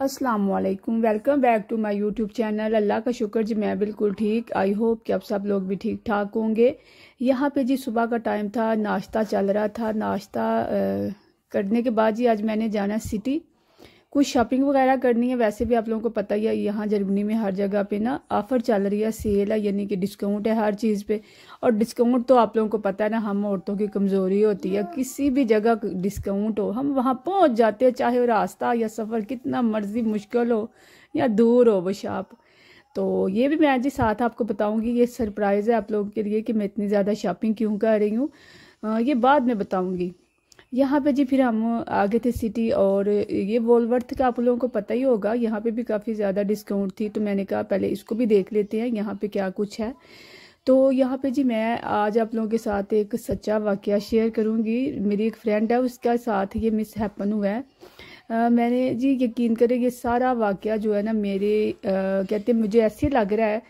Aslam welcome back to my YouTube channel Allah का शुक्र जी मैं बिल्कुल ठीक आई होप कि अब सब लोग भी ठीक ठाक होंगे यहाँ पे जी सुबह का टाइम था नाश्ता चल रहा था नाश्ता आ, करने के बाद जी आज मैंने जाना सिटी कुछ शॉपिंग वगैरह करनी है वैसे भी आप लोगों को पता ही है यहाँ जर्मनी में हर जगह पे ना ऑफ़र चल रही है सेल है यानी कि डिस्काउंट है हर चीज़ पे और डिस्काउंट तो आप लोगों को पता है ना हम औरतों की कमज़ोरी होती है किसी भी जगह डिस्काउंट हो हम वहाँ पहुँच जाते हैं चाहे वो रास्ता या सफ़र कितना मर्ज़ी मुश्किल हो या दूर हो वो शॉप तो ये भी मैं जी साथ आपको बताऊँगी ये सरप्राइज़ है आप लोगों के लिए कि मैं इतनी ज़्यादा शॉपिंग क्यों कर रही हूँ ये बाद में बताऊँगी यहाँ पे जी फिर हम आ गए थे सिटी और ये वॉलवर्थ का आप लोगों को पता ही होगा यहाँ पे भी काफ़ी ज़्यादा डिस्काउंट थी तो मैंने कहा पहले इसको भी देख लेते हैं यहाँ पे क्या कुछ है तो यहाँ पे जी मैं आज आप लोगों के साथ एक सच्चा वाक्य शेयर करूँगी मेरी एक फ्रेंड है उसका साथ ये मिस हैपन हुआ है आ, मैंने जी यकीन करें ये सारा वाक़ जो है ना मेरे आ, कहते मुझे ऐसे लग रहा है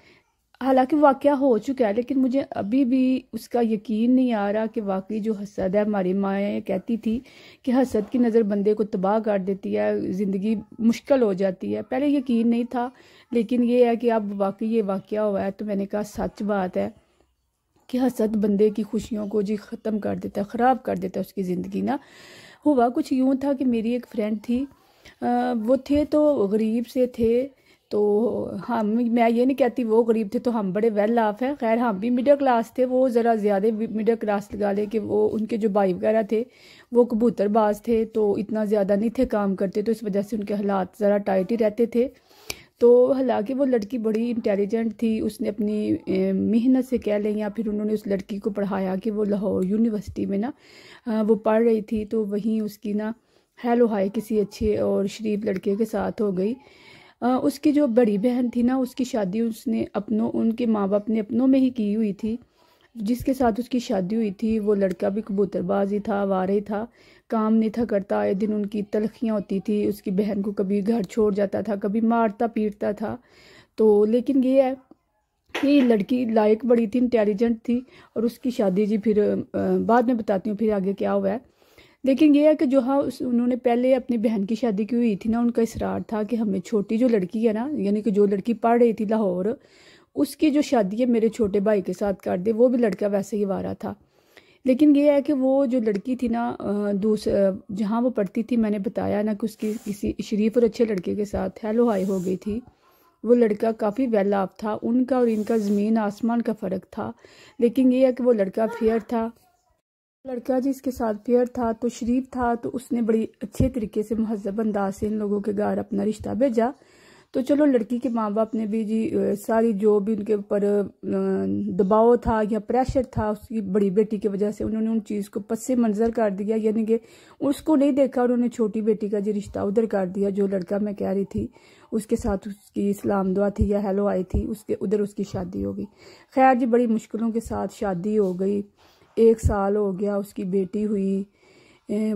हालांकि वाक़ हो चुका है लेकिन मुझे अभी भी उसका यकीन नहीं आ रहा कि वाकई जो हसद है हमारी माएँ कहती थी कि हसद की नज़र बंदे को तबाह कर देती है ज़िंदगी मुश्किल हो जाती है पहले यकीन नहीं था लेकिन ये है कि अब वाकई ये वाक़ हुआ है तो मैंने कहा सच बात है कि हसद बंदे की खुशियों को जी ख़त्म कर देता है ख़राब कर देता है उसकी ज़िंदगी ना हुआ कुछ यूँ था कि मेरी एक फ्रेंड थी आ, वो थे तो गरीब से थे तो हम मैं ये नहीं कहती वो गरीब थे तो हम बड़े वेल ऑफ हैं खैर हम भी मिडिल क्लास थे वो ज़रा ज़्यादा मिडिल क्लास लगा ले कि वो उनके जो भाई वगैरह थे वो कबूतरबाज थे तो इतना ज़्यादा नहीं थे काम करते तो इस वजह से उनके हालात ज़रा टाइट ही रहते थे तो हालांकि वो लड़की बड़ी इंटेलिजेंट थी उसने अपनी मेहनत से कह लें या फिर उन्होंने उस लड़की को पढ़ाया कि वो लाहौर यूनिवर्सिटी में ना वो पढ़ रही थी तो वहीं उसकी ना हेलो हाय किसी अच्छे और शरीफ लड़के के साथ हो गई उसकी जो बड़ी बहन थी ना उसकी शादी उसने अपनों उनके माँ बाप ने अपनों में ही की हुई थी जिसके साथ उसकी शादी हुई थी वो लड़का भी कबूतरबाज ही था वार ही था काम नहीं था करता आए दिन उनकी तलखियाँ होती थी उसकी बहन को कभी घर छोड़ जाता था कभी मारता पीटता था तो लेकिन ये है कि लड़की लायक बड़ी थी इंटेलिजेंट थी और उसकी शादी जी फिर बाद में बताती हूँ फिर आगे क्या हुआ है लेकिन ये है कि जो हाँ उस उन्होंने पहले अपनी बहन की शादी की हुई थी ना उनका इसरार था कि हमें छोटी जो लड़की है ना यानी कि जो लड़की पढ़ रही थी लाहौर उसकी जो शादी है मेरे छोटे भाई के साथ कर दे वो भी लड़का वैसे ही वारा था लेकिन ये है कि वो जो लड़की थी ना दूस जहाँ वो पढ़ती थी मैंने बताया ना कि उसकी किसी शरीफ और अच्छे लड़के के साथ हेलो हाई हो गई थी वो लड़का काफ़ी वेल ऑफ था उनका और इनका ज़मीन आसमान का फ़र्क था लेकिन ये है कि वो लड़का फेयर था लड़का जिसके साथ पेयर था तो शरीफ था तो उसने बड़ी अच्छे तरीके से महजब अंदाज से इन लोगों के घर अपना रिश्ता भेजा तो चलो लड़की के माँ बाप ने भी जी सारी जो भी उनके ऊपर दबाव था या प्रेशर था उसकी बड़ी बेटी की वजह से उन्होंने उन चीज़ को पस मंजर कर दिया यानी कि उसको नहीं देखा उन्होंने छोटी बेटी का जो रिश्ता उधर कर दिया जो लड़का मैं कह रही थी उसके साथ उसकी इस्लाम दुआ थी या हेलो आई थी उसके उधर उसकी शादी हो गई खैर जी बड़ी मुश्किलों के साथ शादी हो गई एक साल हो गया उसकी बेटी हुई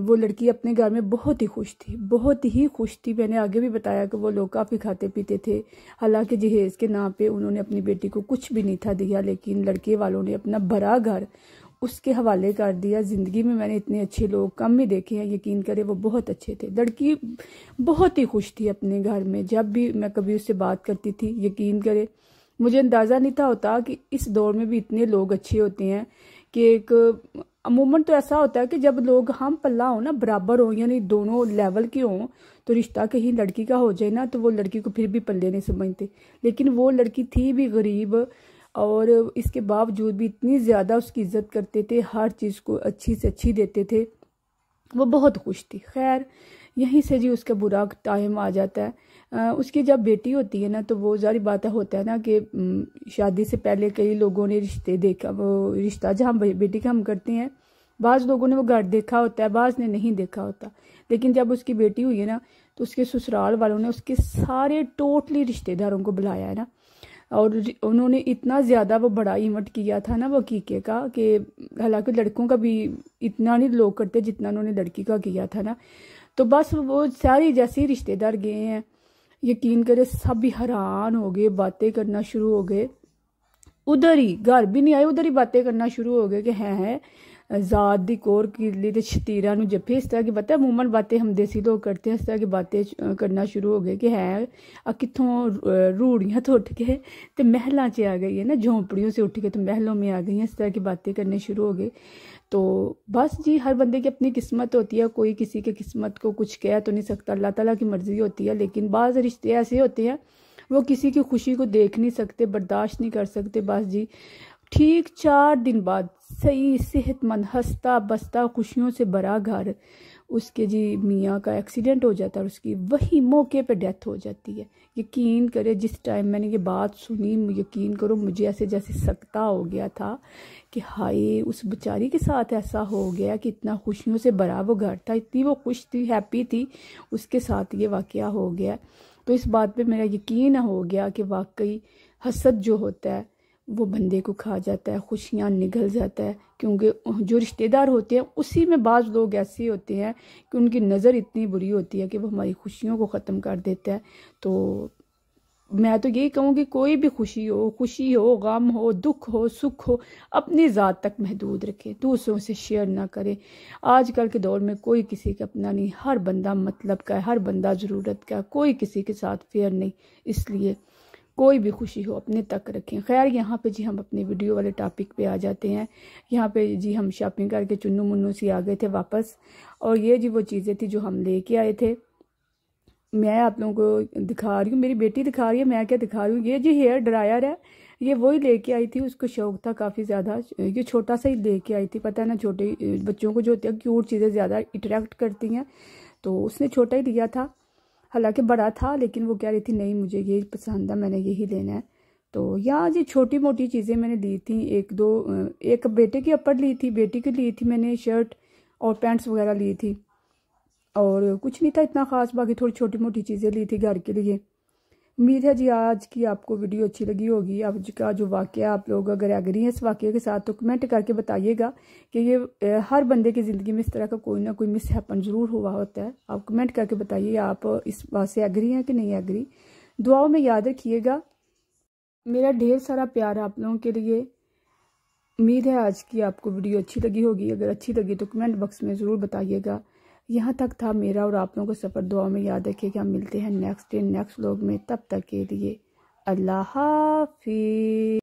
वो लड़की अपने घर में बहुत ही खुश थी बहुत ही खुश थी मैंने आगे भी बताया कि वो लोग काफ़ी खाते पीते थे हालांकि जहेज़ के नाम पे उन्होंने अपनी बेटी को कुछ भी नहीं था दिया लेकिन लड़के वालों ने अपना भरा घर उसके हवाले कर दिया ज़िंदगी में मैंने इतने अच्छे लोग कम ही देखे हैं यकीन करें वो बहुत अच्छे थे लड़की बहुत ही खुश थी अपने घर में जब भी मैं कभी उससे बात करती थी यकीन करें मुझे अंदाज़ा नहीं था होता कि इस दौर में भी इतने लोग अच्छे होते हैं कि एक अमूमन तो ऐसा होता है कि जब लोग हम पल्ला हो ना बराबर हो यानी दोनों लेवल के हों तो रिश्ता कहीं लड़की का हो जाए ना तो वो लड़की को फिर भी पल्ले नहीं समझते लेकिन वो लड़की थी भी गरीब और इसके बावजूद भी इतनी ज़्यादा उसकी इज्जत करते थे हर चीज़ को अच्छी से अच्छी देते थे वो बहुत खुश थी खैर यहीं से जी उसका बुरा टाइम आ जाता है उसकी जब बेटी होती है ना तो वो सारी बातें होता है ना कि शादी से पहले कई लोगों ने रिश्ते देखा वो रिश्ता जहाँ बेटी का हम करते हैं बाज़ लोगों ने वो घर देखा होता है बाज़ ने नहीं देखा होता लेकिन जब उसकी बेटी हुई है ना तो उसके ससुराल वालों ने उसके सारे टोटली रिश्तेदारों को बुलाया है ना और उन्होंने इतना ज़्यादा वो बड़ा इवेंट किया था ना वो कीके का कि हालांकि लड़कों का भी इतना नहीं लोग करते जितना उन्होंने लड़की का किया था ना तो बस वो सारी जैसे रिश्तेदार गए हैं यकीन करे सब हैरान हो गए बातें करना शुरू हो गए उधर ही घर भी नहीं आए उधर ही बातें करना शुरू हो गए कि हैं है, ਜ਼ਾਤ ਦੀ ਕੋਰ ਕਿਰਲੀ तो ਸ਼ਤੀਰਾ ਨੂੰ इस तरह की ਕੀ ਪਤਾ ਮੂਮਨ ਬਾਤੇ ਹਮ ਦੇਸੀ ਲੋਕ ਕਰਤੇ ਇਸ ਤਰ੍ਹਾਂ ਕੀ ਬਾਤੇ ਕਰਨਾ ਸ਼ੁਰੂ ਹੋ ਗਏ ਕਿ ਹੈ ਆ कितों रूढ़ियाँ तो उठ के तो महलों से आ गई है ना झोंपड़ियों से उठ के तो महलों में आ गई हैं इस तरह की बातें करने शुरू हो गए तो बस जी हर बंदे की अपनी किस्मत होती है कोई किसी के किस्मत को कुछ कह तो नहीं सकता अल्लाह तला की मर्ज़ी होती है लेकिन बाज़ रिश्ते ऐसे होते हैं वो किसी की खुशी को देख नहीं सकते बर्दाश्त नहीं कर सकते बस जी ठीक चार दिन बाद सही सेहतमंद हंसता बसता खुशियों से भरा घर उसके जी मियाँ का एक्सीडेंट हो जाता है और उसकी वही मौके पर डेथ हो जाती है यकीन करें जिस टाइम मैंने ये बात सुनी यकीन करो मुझे ऐसे जैसे सकता हो गया था कि हाय उस बेचारी के साथ ऐसा हो गया कि इतना खुशियों से भरा वो घर था इतनी वो खुश थी हैप्पी थी उसके साथ ये वाक़ हो गया तो इस बात पर मेरा यकीन हो गया कि वाकई हसद जो होता है वो बंदे को खा जाता है खुशियाँ निगल जाता है क्योंकि जो रिश्तेदार होते हैं उसी में बाज़ लोग ऐसे होते हैं कि उनकी नज़र इतनी बुरी होती है कि वो हमारी खुशियों को ख़त्म कर देता है तो मैं तो यही कहूँ कि कोई भी खुशी हो खुशी हो गम हो दुख हो सुख हो अपनी ज़ात तक महदूद रखें दूसरों से शेयर ना करें आजकल के दौर में कोई किसी का अपना नहीं हर बंदा मतलब का है हर बंदा ज़रूरत का है कोई किसी के साथ फेयर नहीं इसलिए कोई भी खुशी हो अपने तक रखें खैर यहाँ पे जी हम अपने वीडियो वाले टॉपिक पे आ जाते हैं यहाँ पे जी हम शॉपिंग करके चुन्नू मुन्नू सी आ गए थे वापस और ये जी वो चीज़ें थी जो हम लेके आए थे मैं आप लोगों को दिखा रही हूँ मेरी बेटी दिखा रही है मैं क्या दिखा रही हूँ ये जी हेयर ड्रायर है ये वही लेके आई थी उसको शौक था काफ़ी ज़्यादा ये छोटा सा ही लेके आई थी पता है ना छोटे बच्चों को जो होती है क्यूट चीज़ें ज़्यादा अट्रैक्ट करती हैं तो उसने छोटा ही लिया था हालांकि बड़ा था लेकिन वो कह रही थी नहीं मुझे ये पसंद है मैंने यही लेना है तो यहाँ ये छोटी मोटी चीज़ें मैंने ली थी एक दो एक बेटे की अपर ली थी बेटी की ली थी मैंने शर्ट और पैंट्स वगैरह ली थी और कुछ नहीं था इतना ख़ास बाकी थोड़ी छोटी मोटी चीज़ें ली थी घर के लिए उम्मीद है जी आज की आपको वीडियो अच्छी लगी होगी आज का जो वाक्य आप लोग अगर एग्री हैं इस वाक्य के साथ तो कमेंट करके बताइएगा कि ये हर बंदे की ज़िंदगी में इस तरह का कोई ना कोई मिस हैपन ज़रूर हुआ होता है आप कमेंट करके बताइए आप इस बात से एग्री हैं कि नहीं एग्री दुआओं में याद रखिएगा मेरा ढेर सारा प्यार आप लोगों के लिए उम्मीद है आज की आपको वीडियो अच्छी लगी होगी अगर अच्छी लगी तो कमेंट बॉक्स में ज़रूर बताइएगा यहाँ तक था मेरा और आप लोगों को सफ़र दुआ में याद कि हम मिलते हैं नेक्स्ट डे नेक्स्ट लोग में तब तक के लिए अल्लाह हाफि